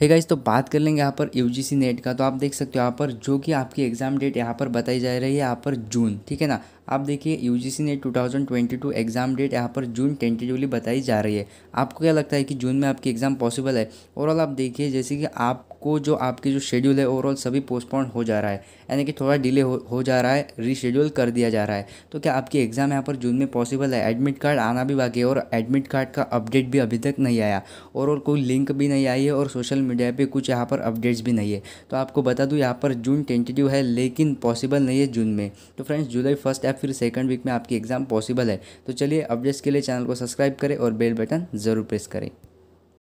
है गाइज तो बात कर लेंगे यहाँ पर यू नेट का तो आप देख सकते हो यहाँ पर जो कि आपकी एग्ज़ाम डेट यहाँ पर बताई जा रही है यहाँ पर जून ठीक है ना आप देखिए यू जी सी ने two thousand twenty two exam date यहाँ पर जून टेंटेटिवली बताई जा रही है आपको क्या लगता है कि जून में आपकी एग्ज़ाम पॉसिबल है ओवरऑल आप देखिए जैसे कि आपको जो आपकी जो शेड्यूल है ओवरऑल सभी पोस्टपोन हो जा रहा है यानी कि थोड़ा डिले हो, हो जा रहा है रीशेड्यूल कर दिया जा रहा है तो क्या आपकी एग्ज़ाम यहाँ पर जून में पॉसिबल है एडमिट कार्ड आना भी बाकी है और एडमिट कार्ड का अपडेट भी अभी तक नहीं आया और, और कोई लिंक भी नहीं आई है और सोशल मीडिया पर कुछ यहाँ पर अपडेट्स भी नहीं है तो आपको बता दूँ यहाँ पर जून टेंटेटिव है लेकिन पॉसिबल नहीं है जून में तो फ्रेंड्स जुलाई फर्स्ट या फिर सेकंड वीक में आपकी एग्ज़ाम पॉसिबल है तो चलिए अपडेट्स के लिए चैनल को सब्सक्राइब करें और बेल बटन ज़रूर प्रेस करें